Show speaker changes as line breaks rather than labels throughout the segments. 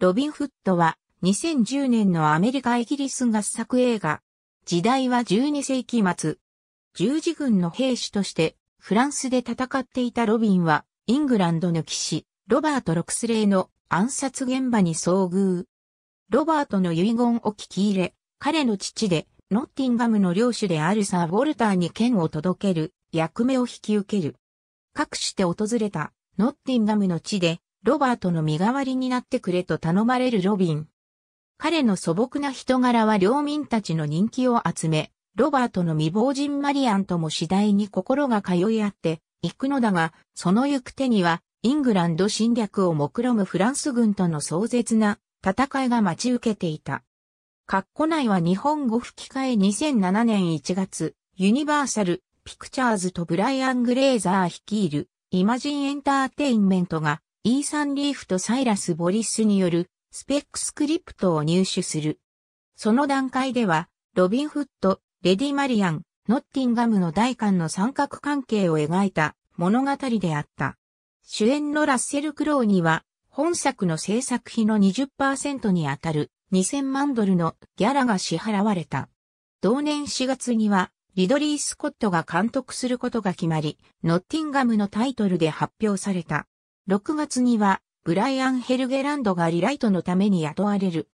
ロビン・フッドは2010年のアメリカ・イギリス合作映画。時代は12世紀末。十字軍の兵士としてフランスで戦っていたロビンはイングランドの騎士ロバート・ロクスレイの暗殺現場に遭遇。ロバートの遺言を聞き入れ、彼の父でノッティンガムの領主であるサー・ウォルターに剣を届ける役目を引き受ける。各して訪れたノッティンガムの地でロバートの身代わりになってくれと頼まれるロビン。彼の素朴な人柄は領民たちの人気を集め、ロバートの未亡人マリアンとも次第に心が通い合っていくのだが、その行く手には、イングランド侵略を目論むフランス軍との壮絶な戦いが待ち受けていた。カッコ内は日本語吹き替え2007年1月、ユニバーサル、ピクチャーズとブライアン・グレーザー率いる、イマジンエンターテインメントが、イーサン・リーフとサイラス・ボリスによるスペックスクリプトを入手する。その段階では、ロビンフット、レディ・マリアン、ノッティンガムの大官の三角関係を描いた物語であった。主演のラッセル・クロウには、本作の制作費の20%にあたる2000万ドルのギャラが支払われた。同年4月には、リドリー・スコットが監督することが決まり、ノッティンガムのタイトルで発表された。6月には、ブライアン・ヘルゲランドがリライトのために雇われる。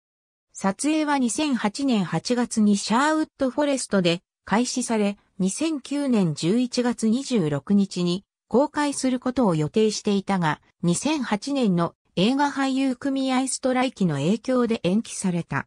撮影は2008年8月にシャーウッドフォレストで開始され、2009年11月26日に公開することを予定していたが、2008年の映画俳優組合ストライキの影響で延期された。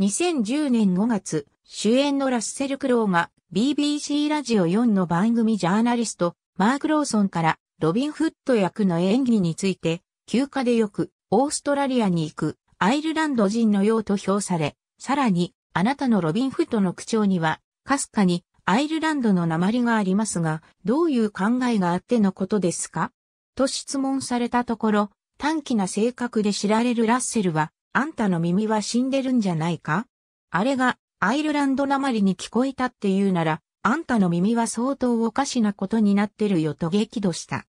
2010年5月、主演のラッセル・クロウが BBC ラジオ4の番組ジャーナリスト、マーク・ローソンからロビン・フット役の演技について、休暇でよく、オーストラリアに行く、アイルランド人のようと評され、さらに、あなたのロビン・フットの口調には、かすかに、アイルランドの鉛がありますが、どういう考えがあってのことですかと質問されたところ、短気な性格で知られるラッセルは、あんたの耳は死んでるんじゃないかあれが、アイルランド鉛に聞こえたっていうなら、あんたの耳は相当おかしなことになってるよと激怒した。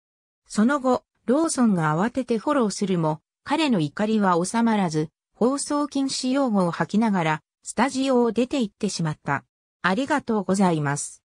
その後、ローソンが慌ててフォローするも、彼の怒りは収まらず、放送禁止用語を吐きながら、スタジオを出て行ってしまった。ありがとうございます。